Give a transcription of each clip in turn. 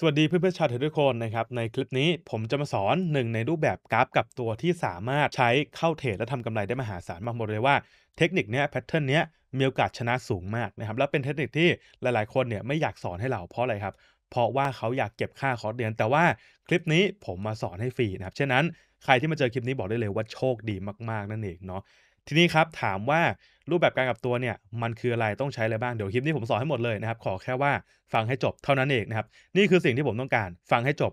สวัสดีเพื่อนๆชาวเทรดทุกคนนะครับในคลิปนี้ผมจะมาสอนหนึ่งในรูปแบบกราฟ กับตัวที่สามารถใช้เข้าเทรดและทำกำไรได้มหาศาลมากหมดเลยว่า เทคนิคนี้แพทเทิร์นนี้มีโอกาสชนะสูงมากนะครับและเป็นเทคนิคที่หลายๆคนเนี่ยไม่อยากสอนให้เราเพราะอะไรครับ เพราะว่าเขาอยากเก็บค่าคอร์สเรียนแต่ว่าคลิปนี้ผมมาสอนให้ฟรีนะครับเช่นนั้นใครที่มาเจอคลิปนี้บอกได้เลยว่าโชคดีมากๆนั่นเองเนาะทีนี้ครับ ถามว่ารูปแบบการกลับตัวเนี่ย มันคืออะไรต้องใช้อะไรบ้าง เดี๋ยวคลิปนี้ผมสอนให้หมดเลยนะครับ ขอแค่ว่าฟังให้จบเท่านั้นเองนะครับ นี่คือสิ่งที่ผมต้องการ ฟังให้จบ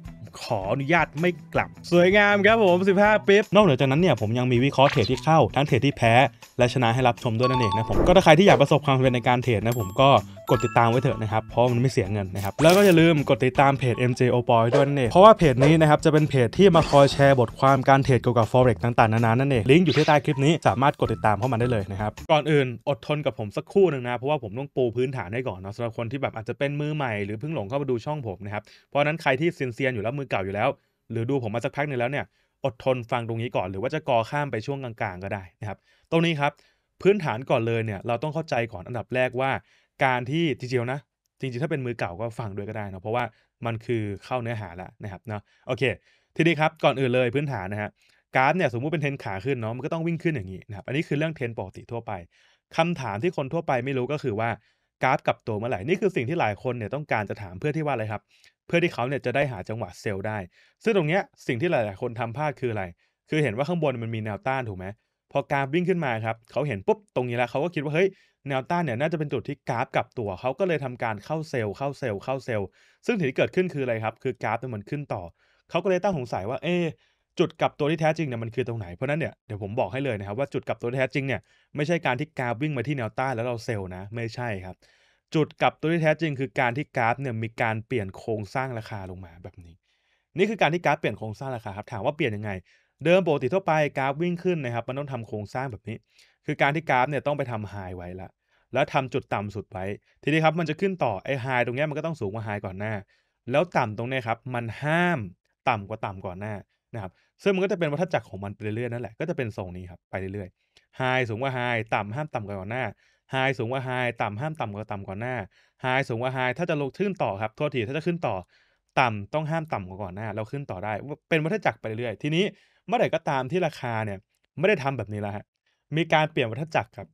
ขออนุญาตไม่กลับสวยงามครับผม 15ปิ๊บนอกเหนือจากนั้นเนี่ย ผมยังมีวิเคราะห์เทรดที่เข้า ทั้งเทรดที่แพ้ และชนะให้รับชมด้วยนั่นเองนะผม ก็ถ้าใครที่อยากประสบความสำเร็จในการเทรดนะผมก็กดติดตามไว้เถอะนะครับ เพราะมันไม่เสียเงินนะครับ แล้วก็อย่าลืมกดติดตามเพจ MJ o p o y ด้วยนั่นเองเพราะว่าเพจนี้นะครับจะเป็นเพจที่มาคอยแชร์บทความการเทรดเกี่ยวกับ forex ต่าง ๆ นานานั่นเองลิงก์อยู่ที่ใต้คลิปนี้สามารถกดติดตามเข้ามาได้เลยนะครับก่อนอื่นอดทนกับผมสักครู่หนึ่งนะเพราะว่าผมต้องปูพื้นฐานให้ก่อนนะสำหรับคนที่แบบอาจจะเป็นมือใหม่หรือเพิ่งหลงเข้ามาดูช่องผมนะครับเพราะนั้นใครที่เซียนๆอยู่แล้วมือเก่าอยู่แล้ว หรือดูผมมาสักพักหนึ่งแล้วเนี่ย อดทนฟังตรงนี้ก่อนหรือว่าจะกอข้ามไปช่วงกลางๆ ก็ได้นะครับตรงนี้ครับพื้นฐานก่อนเลยเนี่ยเราต้องเข้าใจก่อนอันดับแรกว่าการที่จริงๆนะ จริงๆถ้าเป็นมือเก่าก็ฟังด้วยก็ได้นะเพราะว่ามันคือเข้าเนื้อหาแล้วนะครับเนาะโอเค ทีนี้ครับก่อนอื่นเลยพื้นฐานนะฮะกราฟเนี่ยสมมุติเป็นเทนขาขึ้นเนาะมันก็ต้องวิ่งขึ้นอย่างนี้นะครับอันนี้คือเรื่องเทนปกติทั่วไป คำถามที่คนทั่วไปไม่รู้ก็คือว่ากราฟกลับตัวเมื่อไหร่ นี่คือสิ่งที่หลายคนเนี่ยต้องการจะถามเพื่อที่ว่าอะไรครับ เพื่อที่เขาเนี่ยจะได้หาจังหวะเซลล์ได้ ซึ่งตรงเนี้ยสิ่งที่หลายๆ คนทำพลาดคืออะไร คือเห็นว่าข้างบนมันมีแนวต้านถูกไหม พอกราฟวิ่งขึ้นมาครับ เขาเห็นปุ๊บตรงนี้แล้วเขาก็คิดว่า เฮ้ยแนวต้านเนี่ยน่าจะเป็นจุดที่กราฟกลับตัว เขาก็เลยทำการเข้าเซลล์ เข้าเซลล์ เข้าเซลล์ ซึ่งสิ่งที่เกิดขึ้นคืออะไรครับ คือกราฟมันขึ้นต่อ เขาก็เลยตั้งสงสัยว่า เอ๊จุดกับตัวที่แท้จริงเนี่ยมันคือตรงไหน เพราะนั้นเนี่ยเดี๋ยวผมบอกให้เลยนะครับว่าจุดกับตัวที่แท้จริงเนี่ยไม่ใช่การที่กราฟวิ่งมาที่แนวต้านแล้วเราเซลล์นะ ไม่ใช่ครับจุดกับตัวที่แท้จริงคือการที่กราฟเนี่ยมีการเปลี่ยนโครงสร้างราคาลงมาแบบนี้ นี่คือการที่กราฟเปลี่ยนโครงสร้างราคาครับถามว่าเปลี่ยนยังไง เดิมปกติทั่วไปกราฟวิ่งขึ้นนะครับมันต้องทำโครงสร้างแบบนี้ คือการที่กราฟเนี่ยต้องไปทำไฮไว้ละ แล้วทำจุดต่ำสุดไว้ ทีนี้ครับมันจะขึ้นต่อไอ้ไฮตรงนี้มันก็ต้องสูงกว่าไฮก่อนหน้า แล้วต่ำตรงนี้ครับมันห้ามต่ำกว่าต่ำก่อนหน้านะครับซึ่งมันก็จะเป็นวัฏจักรของมัน ไปเรื่อยๆนั่นแหละ ก็จะเป็นทรงนี้ครับ ไปเรื่อยๆ ไฮสูงกว่าไฮ ต่ำห้ามต่ำกว่าหน้า ไฮสูงกว่าไฮ ต่ำห้ามต่ำกว่าต่ำกว่าหน้า ไฮสูงกว่าไฮ ถ้าจะลงขึ้นต่อครับ โทษทีถ้าจะขึ้นต่อ ต่ำต้องห้ามต่ำกว่าก่อนหน้า เราขึ้นต่อได้ เป็นวัฏจักรไปเรื่อยๆ ทีนี้เมื่อไหร่ก็ตามที่ราคาเนี่ย ไม่ได้ทำแบบนี้แล้วฮะ มีการเปลี่ยนวัฏจักรครับ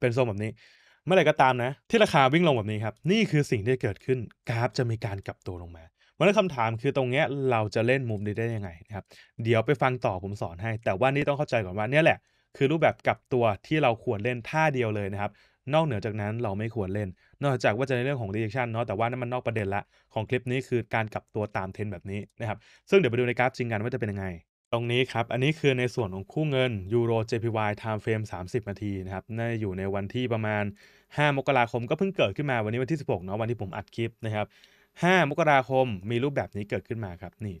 เป็นทรงแบบนี้ เมื่อไหร่ก็ตามนะ ที่ราคาวิ่งลงแบบนี้ครับ นี่คือสิ่งที่เกิดขึ้น กราฟจะมีการกลับตัวลงมามันคำถามคือตรงเนี้ยเราจะเล่นมุมนี้ได้ยังไงนะครับเดี๋ยวไปฟังต่อผมสอนให้ แต่ว่านี่ต้องเข้าใจก่อนว่าเนี่ยแหละ คือรูปแบบกับตัวที่เราควรเล่นท่าเดียวเลยนะครับนอกเหนือจากนั้นเราไม่ควรเล่น นอกจากว่าจะในเรื่องของ reaction เนาะแต่ว่านั่นมันนอกประเด็นละของคลิปนี้คือการกลับตัวตามเทรนแบบนี้นะครับซึ่งเดี๋ยวไปดูในกราฟจริงกันว่าจะเป็นยังไง ตรงนี้ครับอันนี้คือในส่วนของคู่เงินยูโร JPY time frame 30นาทีนะครับน่าอยู่ในวันที่ประมาณ5มกราคม ก็เพิ่งเกิดขึ้นมาวันนี้วันที่ 16เนาะวันที่ผมอัดคลิปนะครับ5มกราคมมีรูปแบบนี้เกิดขึ้นมาครับนี่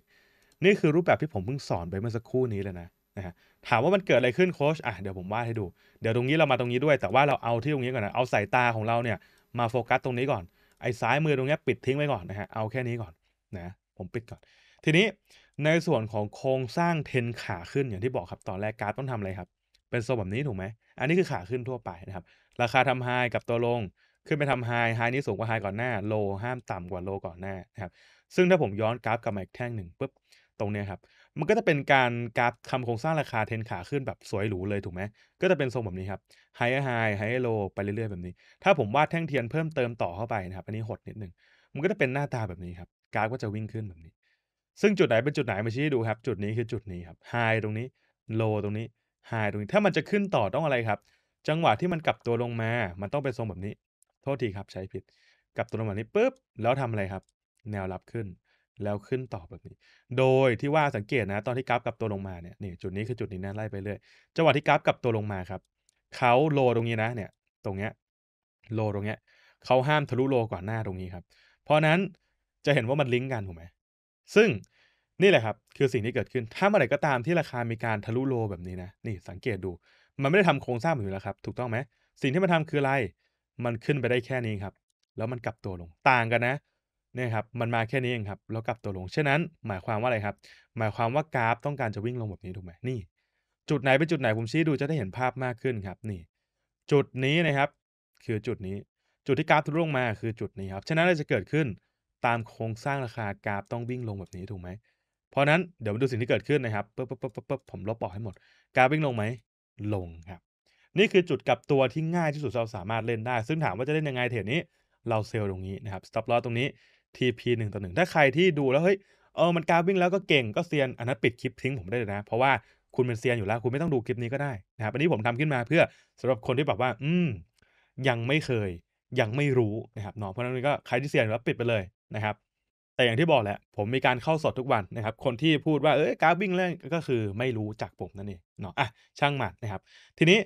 นี่คือรูปแบบที่ผมเพิ่งสอนไปเมื่อสักครู่นี้เลยนะนะถามว่ามันเกิดอะไรขึ้นโค้ชอ่ะเดี๋ยวผมวาดให้ดู เดี๋ยวตรงนี้เรามาตรงนี้ด้วย แต่ว่าเราเอาที่ตรงนี้ก่อนนะเอาสายตาของเราเนี่ยมาโฟกัสตรงนี้ก่อนไอ้ซ้ายมือตรงนี้ปิดทิ้งไว้ก่อนนะฮะเอาแค่นี้ก่อนนะผมปิดก่อน ทีนี้ในส่วนของโครงสร้างเทนขาขึ้นอย่างที่บอกครับตอนแรกการต้องทำอะไรครับ เป็นโซแบบนี้ถูกไหมอันนี้คือขาขึ้นทั่วไปนะครับราคาทำไฮกับตัวลงขึ้นไปทำไฮ ไฮนี้สูงกว่าไฮก่อนหน้า โล ห้ามต่ำกว่าโลก่อนหน้านะครับ ซึ่งถ้าผมย้อนกราฟกลับมาอีกแท่งหนึ่งปุ๊บ ตรงเนี้ยครับ มันก็จะเป็นการกราฟทำโครงสร้างราคาเทนขาขึ้นแบบสวยหรูเลยถูกไหมก็จะเป็นทรงแบบนี้ครับ ไฮ ไฮ ไฮ โล ไปเรื่อยๆแบบนี้ ถ้าผมวาดแท่งเทียนเพิ่มเติมต่อเข้าไปนะครับ อันนี้หดนิดหนึ่งมันก็จะเป็นหน้าตาแบบนี้ครับ กราฟก็จะวิ่งขึ้นแบบนี้ ซึ่งจุดไหนเป็นจุดไหนมาชี้ดูครับ จุดนี้คือจุดนี้ครับ ไฮตรงนี้ โลตรงนี้ ไฮตรงนี้ ถ้ามันจะขึ้นต่อต้องอะไรครับจังหวะที่มันกลับตัวลงมา มันต้องเป็นทรงแบบนี้โทษทีครับใช้ผิดกับตัวลงมานี้ปุ๊บแล้วทำอะไรครับ แนวรับขึ้นแล้วขึ้นต่อแบบนี้ โดยที่ว่าสังเกตนะ ตอนที่กราฟกับตัวลงมาเนี่ยนี่จุดนี้คือจุดนี้นะไล่ไปเรื่อยจังหวะที่กราฟกับตัวลงมาครับ เขาโลตรงนี้นะเนี่ยตรงเนี้ยโลตรงเนี้ยเขาห้ามทะลุโลก่อนหน้าตรงนี้ครับ เพราะนั้นจะเห็นว่ามันลิงก์กันถูกไหมซึ่งนี่แหละครับ คือสิ่งที่เกิดขึ้นถ้าเมื่อไหร่ก็ตามที่ราคามีการทะลุโลแบบนี้นะนี่สังเกตดูมันไม่ได้ทำโครงสร้างอยู่แล้วครับถูกต้องไหมสิ่งที่มันทำคืออะไรมันขึ้นไปได้แค่นี้ครับ แล้วมันกลับตัวลงต่างกันนะ นี่ครับ มันมาแค่นี้เองครับ แล้วกลับตัวลง เช่นนั้นหมายความว่าอะไรครับ หมายความว่ากราฟต้องการจะวิ่งลงแบบนี้ถูกไหมนี่ จุดไหนเป็นจุดไหน ผมชี้ดูจะได้เห็นภาพมากขึ้นครับ นี่ จุดนี้นะครับ คือจุดนี้ จุดที่กราฟทุลงมาคือจุดนี้ครับฉะนั้นจะเกิดขึ้นตามโครงสร้างราคากราฟต้องวิ่งลงแบบนี้ถูกไหมเพราะนั้นเดี๋ยวมาดูสิ่งที่เกิดขึ้นนะครับปุ๊บปุ๊บปุ๊บปุ๊บผมลบออกให้หมดกราฟวิ่งลงไหมลงครับนี่คือจุดกลับตัวที่ง่ายที่สุดเราสามารถเล่นได้ ซึ่งถามว่าจะเล่นยังไงเทรดนี้ เราเซลล์ตรงนี้ นะครับสต็อปลอตรงนี้ TP 1ต่อ1ถ้าใครที่ดูแล้วเฮ้ยเออมันการวิ่งแล้วก็เก่งก็เซียนอันนั้นปิดคลิปทิ้งผมได้เลยนะ เพราะว่าคุณเป็นเซียนอยู่แล้ว คุณไม่ต้องดูคลิปนี้ก็ได้นะครับ อันนี้ผมทำขึ้นมาเพื่อสำหรับคนที่แบบว่า อืมยังไม่เคยยังไม่รู้นะครับเนาะเพราะนั้นก็ใครที่เซียนแล้วปิดไปเลยนะครับ แต่อย่างที่บอกแหละผมมีการเข้าสดทุกวันนะครับคนที่พูดว่าเอ้ยการวิ่งแล้วก็คือไม่รู้จักผมนั่นเองเนาะอ่ะช่างมันนะครับทีนี้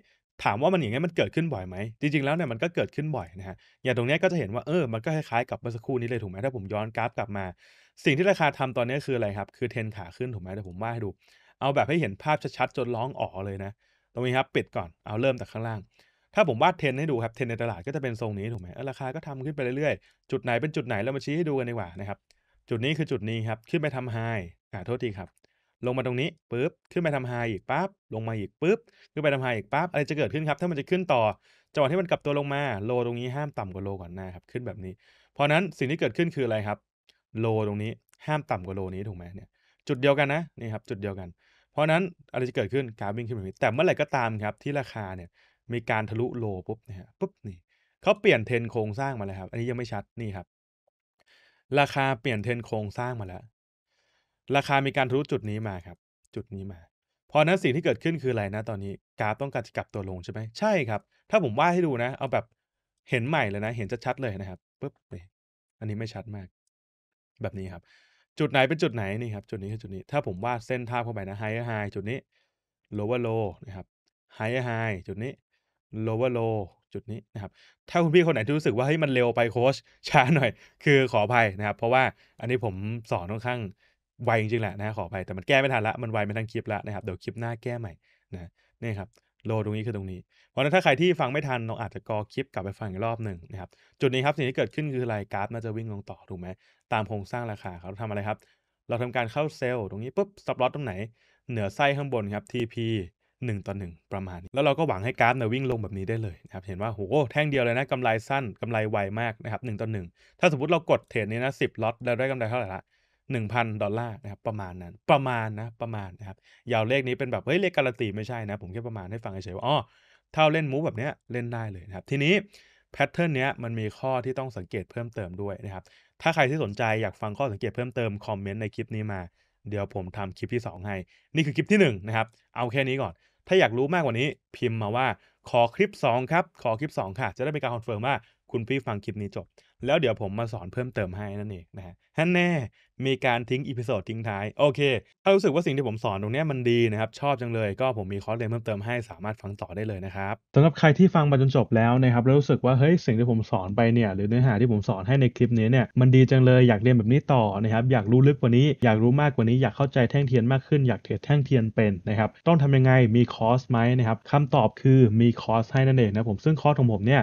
ถามว่ามันอย่างนี้มันเกิดขึ้นบ่อยไหม จริง ๆ แล้วเนี่ยมันก็เกิดขึ้นบ่อยนะฮะ อย่างตรงนี้ก็จะเห็นว่าเออ มันก็คล้ายๆ กับเมื่อสักครู่นี้เลยถูกไหมถ้าผมย้อนกราฟกลับมา สิ่งที่ราคาทำตอนนี้คืออะไรครับ คือเทรนขาขึ้นถูกไหมแต่ผมวาดให้ดู เอาแบบให้เห็นภาพชัดๆจนร้องอ๋อเลยนะ ตรงนี้ครับปิดก่อน เอาเริ่มจากข้างล่าง ถ้าผมวาดเทรนให้ดูครับ เทรนในตลาดก็จะเป็นทรงนี้ถูกไหมราคาก็ทำขึ้นไปเรื่อยๆ จุดไหนเป็นจุดไหนเรามาชี้ให้ดูกันดีกว่านะครับ จุดนี้คือจุดนี้ครับขึ้นไปทำไฮอ่าโทษทีครับลงมาตรงนี้ปุ๊บขึ้นไปทำไฮอีกปั๊บลงมาอีกปุ๊บ ขึ้นไปทำไฮอีกปั๊บอะไรจะเกิดขึ้นครับ ถ้ามันจะขึ้นต่อจังหวะที่มันกลับตัวลงมา โลตรงนี้ห้ามต่ำกว่าโลก่อนหน้าครับขึ้นแบบนี้ เพราะนั้นสิ่งที่เกิดขึ้นคืออะไรครับ โลตรงนี้ ห้ามต่ำกว่าโลนี้ถูกไหมเนี่ยจุดเดียวกันนะนี่ครับจุดเดียวกัน เพราะนั้นอะไรจะเกิดขึ้นกราฟวิ่งขึ้นแบบนี้ แต่เมื่อไหร่ก็ตามครับที่ราคาเนี่ยมีการทะลุโลปุ๊บนะฮะปุ๊บนี่เขาเปลี่ยนเทนโครงสร้างมาแล้วครับอันนี้ยังไม่ชัดนี่ครับ ราคาเปลี่ยนเทนโครงสร้างมาแล้วราคามีการทะลุจุดนี้มาครับ จุดนี้มา พอ นั้น สิ่งที่เกิดขึ้นคืออะไรนะ ตอนนี้กราฟต้องการจะกลับตัวลงใช่ไหมใช่ครับ ถ้าผมวาดให้ดูนะ เอาแบบเห็นใหม่เลยนะ เห็นชัดๆเลยนะครับปุ๊บนี่อันนี้ไม่ชัดมาก แบบนี้ครับ จุดไหนเป็นจุดไหนนี่ครับ จุดนี้คือจุดนี้ ถ้าผมวาดเส้นทาบเข้าไปนะ ไฮไฮจุดนี้ lower low นะครับ ไฮไฮจุดนี้ lower low จุดนี้นะครับ ถ้าคุณพี่คนไหนที่รู้สึกว่าเฮ้ยมันเร็วไปโค้ชช้าหน่อย คือขออภัยนะครับ เพราะว่าอันนี้ผมสอนค่อนข้างไวจริงๆแหละนะขอไปแต่มันแก้ไม่ทันละมันไวไม่ทันคลิปละนะครับเดี๋ยวคลิปหน้าแก้ใหม่นะนี่ครับโลตรงนี้คือตรงนี้เพราะนั้นถ้าใครที่ฟังไม่ทันเราอาจจะกอคลิปกลับไปฟังอีกรอบหนึ่งนะครับจุดนี้ครับ สิ่งที่เกิดขึ้นคืออะไรกราฟน่าจะวิ่งลงต่อ ถูกไหม ตามโครงสร้างราคาเขาทำอะไรครับ เราทำการเข้าเซลล์ตรงนี้ปุ๊บสับล็อตตรงไหน เหนือไส้ข้างบนครับ TP 1ต่อ1ประมาณแล้วเราก็หวังให้กราฟเนี่ยวิ่งลงแบบนี้ได้เลยนะครับเห็นว่าโหแท่งเดียวเลยนะกำไรสั้นกำไรไวมากนะครับหต่อ1ถ้าสมมติเรากดเทรดนี้นะิบล็อตเราได้กำไรเท่าไหร่ละ1,000ดอลลาร์นะครับประมาณนั้น ประมาณนะ ประมาณนะครับยาวเลขนี้เป็นแบบเฮ้ย เลขการันตีไม่ใช่นะผมแค่ประมาณให้ฟังเฉยๆว่าอ๋อถ้าเล่นมูฟแบบเนี้ยเล่นได้เลยนะครับทีนี้ แพทเทิร์นเนี้ยมันมีข้อที่ต้องสังเกตเพิ่มเติมด้วยนะครับ ถ้าใครที่สนใจอยากฟังข้อสังเกตเพิ่มเติมคอมเมนต์ในคลิปนี้มา เดี๋ยวผมทำคลิปที่ 2 ให้นี่คือคลิปที่1นะครับเอาแค่นี้ก่อน ถ้าอยากรู้มากกว่านี้พิมพ์มาว่าขอคลิป2ครับขอคลิป2ค่ะจะได้เป็นการคอนเฟิร์มว่าคุณพี่ฟังคลิปนี้จบแล้วเดี๋ยวผมมาสอนเพิ่มเติมให้นั่นเองนะฮะฮันแน่มีการทิ้งอีพิโซดทิ้งท้ายโอเคถ้ารู้สึกว่าสิ่งที่ผมสอนตรงนี้มันดีนะครับ ชอบจังเลยก็ผมมีคอร์สเรียนเพิ่มเติมให้สามารถฟังต่อได้เลยนะครับสำหรับใครที่ฟังมาจนจบแล้วนะครับแล้วรู้สึกว่าเฮ้ยสิ่งที่ผมสอนไปเนี่ยหรือเนื้อหาที่ผมสอนให้ในคลิปนี้เนี่ยมันดีจังเลยอยากเรียนแบบนี้ต่อนะครับอยากรู้ลึกกว่านี้ อยากรู้มากกว่านี้ อยากเข้าใจแท่งเทียนมากขึ้นอยากเทรดแท่งเทียนเป็นนะครับต้องทำยังไงมีคอร์สไหมนะครับคำตอบคือมีคอร์สให้นั่นเองนะผมซึ่งคอร์สของผมเนี่ย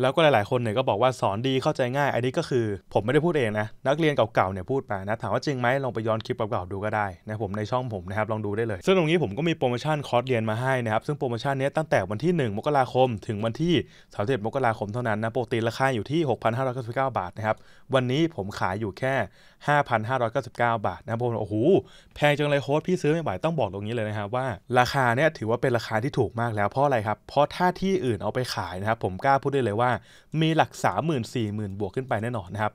แล้วก็หลาย ๆ คนเนี่ยก็บอกว่าสอนดีเข้าใจง่าย อันนี้ก็คือผมไม่ได้พูดเองนะนักเรียนเก่า ๆ เนี่ยพูดมานะถามว่าจริงไหมลองไปย้อนคลิปเก่าๆดูก็ได้นะผมในช่องผมนะครับลองดูได้เลยซึ่งตรงนี้ผมก็มีโปรโมชั่น คอร์สเรียนมาให้นะครับซึ่งโปรโมชั่นนี้ตั้งแต่วันที่ 1 มกราคม ถึงวันที่31มกราคมเท่านั้นนะปกติราคาอยู่ที่ 6,599 บาทนะครับวันนี้ผมขายอยู่แค่ 5,599บาทนะผมโอ้โหแพงจังเลยโค้ดพี่ซื้อไม่ไหวต้องบอกตรงนี้เลยนะครับว่า ราคาเนี่ยถือว่าเป็นราคาที่ถูกมากแล้วเพราะอะไรครับเพราะถ้าที่อื่นเอาไปขายนะครับผมกล้าพูดได้เลยว่า่ามีหลัก3 4 0 0 0 0 บวกขึ้นไปแน่นอนนะครับ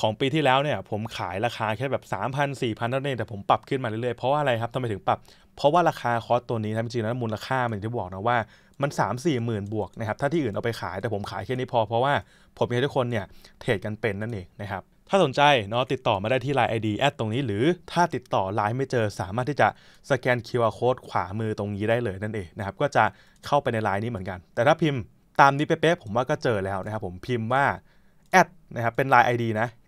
ของปีที่แล้วเนี่ยผมขายราคาแค่แบบ 3 0 0 0 4 0 0ี่านันเอง แต่ผมปรับขึ้นมาเรื่อยๆเพราะว่าอะไรครับทำไมถึงปรับ เพราะว่าราคาคอสตัวนี้นะจริงๆแล้วมูลค่ามันที่บอกนะว่ามัน3 4มสี่หมื่นบวกนะครับถ้าที่อื่นเอาไปขาย แต่ผมขายแค่นี้พอเพราะว่าผมให้ทุกคนเนี่ยเทรดกันเป็นนั่นเองนะครับถ้าสนใจเนาะติดต่อมาได้ที่ Line ID แอดตรงนี้หรือถ้าติดต่อ Line ไม่เจอสามารถที่จะสแกน QR Code ขวามือตรงนี้ได้เลยนั่นเองนะครับก็จะเข้าไปใน Line นี้เหมือนกัน แต่ถ้าพิมพ์ตามนี้เป๊ะๆผมว่าก็เจอแล้วนะครับผมพิมพ์ว่าแอดนะครับเป็น Line ID นะ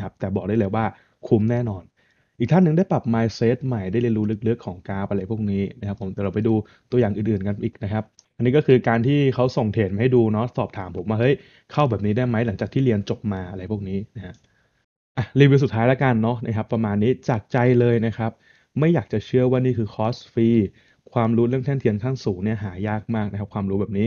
นะครับแต่บอกได้เลยว่าคุ้มแน่นอน อีกท่านหนึ่งได้ปรับ mindset ใหม่ได้เรียนรู้ลึกๆของกาอะไรพวกนี้นะครับผมแต่เราไปดูตัวอย่างอื่นๆกันอีกนะครับ อันนี้ก็คือการที่เขาส่งเทรดมาให้ดูเนาะสอบถามผมว่าเฮ้ย เข้าแบบนี้ได้ไหมหลังจากที่เรียนจบมาอะไรพวกนี้นะฮะรีวิวสุดท้ายแล้วกันเนาะนะครับประมาณนี้จากใจเลยนะครับ ไม่อยากจะเชื่อว่านี่คือคอร์สฟรีความรู้เรื่องแท่นเทียนขั้นสูงเนี่ยหายากมากนะครับความรู้แบบนี้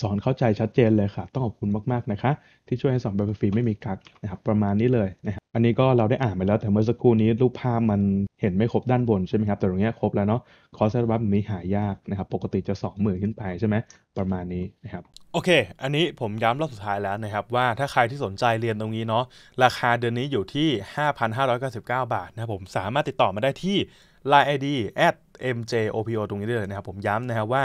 สอนเข้าใจชัดเจนเลยค่ะต้องขอบคุณมาก ๆ นะคะ ที่ช่วยให้สอนแบบฟรีไม่มีกักนะครับประมาณนี้เลยนะครับอันนี้ก็เราได้อ่านไปแล้วแต่เมื่อสักครู่นี้ รูปภาพมันเห็นไม่ครบด้านบน ใช่ไหมครับ แต่ตรงนี้ครบแล้วเนาะคอร์สร์บับมนี้หายากนะครับปกติจะ2มื่นขึ้นไปใช่ไหมประมาณนี้ นะครับ โอเค อันนี้ผมย้ำรอบสุดท้ายแล้วนะครับว่าถ้าใครที่สนใจเรียนตรงนี้เนาะราคาเดือนนี้อยู่ที่ 5,599 บาทนะครับผมสามารถติดต่อมาได้ที่ Line ID at mjopo ตรงนี้ได้เลยนะครับผมย้ำนะครับว่า